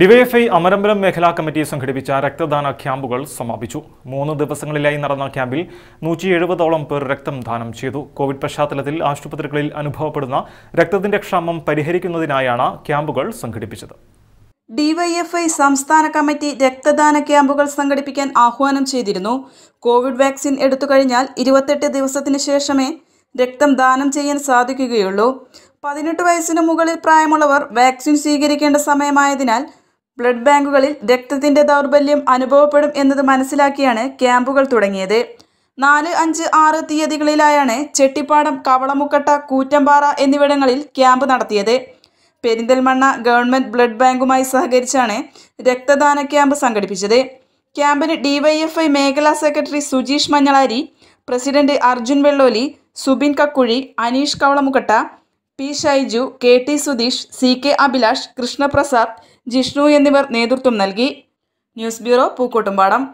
DYFI Amarambalam മേഖലാ committee സംഘടിപ്പിച്ച രക്തദാന ക്യാമ്പുകൾ സമാപിച്ചു മൂന്ന് ദിവസങ്ങളിലായി നടന്ന ക്യാമ്പിൽ നൂറ്റി എഴുപതോളം പേർ രക്തം ദാനം ചെയ്തു കോവിഡ് പശ്ചാത്തലത്തിൽ ആശുപത്രികളിൽ അനുഭവപ്പെടുന്ന രക്തത്തിന്റെ ക്ഷാമം പരിഹരിക്കുന്നതിനായാണ് ക്യാമ്പുകൾ സംഘടിപ്പിച്ചത് ഡിവൈഎഫ്ഐ സംസ്ഥാന കമ്മിറ്റി രക്തദാന ക്യാമ്പുകൾ സംഘടിപ്പിക്കാൻ ആഹ്വാനം ചെയ്തിരുന്നു കോവിഡ് വാക്സിൻ എടുത്തു കഴിഞ്ഞാൽ ഇരുപത്തെട്ട് ദിവസത്തിന് ശേഷമേ രക്തം ദാനം ചെയ്യാൻ സാധിക്കുകയുള്ളൂ പതിനെട്ട് വയസ്സിന് മുകളിൽ പ്രായമുള്ളവർ വാക്സിൻ സ്വീകരിക്കേണ്ട സമയമായതിനാൽ ബ്ലഡ് ബാങ്കുകളിൽ രക്തത്തിന്റെ ദൗർബല്യം അനുഭവപ്പെടും എന്നത് മനസ്സിലാക്കിയാണ് ക്യാമ്പുകൾ തുടങ്ങിയത് നാല് അഞ്ച് ആറ് തീയതികളിലായാണ് ചെട്ടിപ്പാടം കവളമുക്കട്ട കൂറ്റമ്പാറ എന്നിവിടങ്ങളിൽ ക്യാമ്പ് നടത്തിയത് പെരിന്തൽമണ്ണ ഗവൺമെന്റ് ബ്ലഡ് ബാങ്കുമായി സഹകരിച്ചാണ് രക്തദാന ക്യാമ്പ് സംഘടിപ്പിച്ചത് ക്യാമ്പിന് ഡിവൈഎഫ്ഐ മേഖലാ secretary Sujeesh Manjalari president Arjun Velloli Subin Kakkuzhi Aneesh Kavalamukkatta P Shaiju K T Sudheesh C K Abhilash Krishnaprasad Jishnu എന്നിവർ നേതൃത്വം നൽകി ന്യൂസ് ബ്യൂറോ പൂക്കോട്ടുംപാടം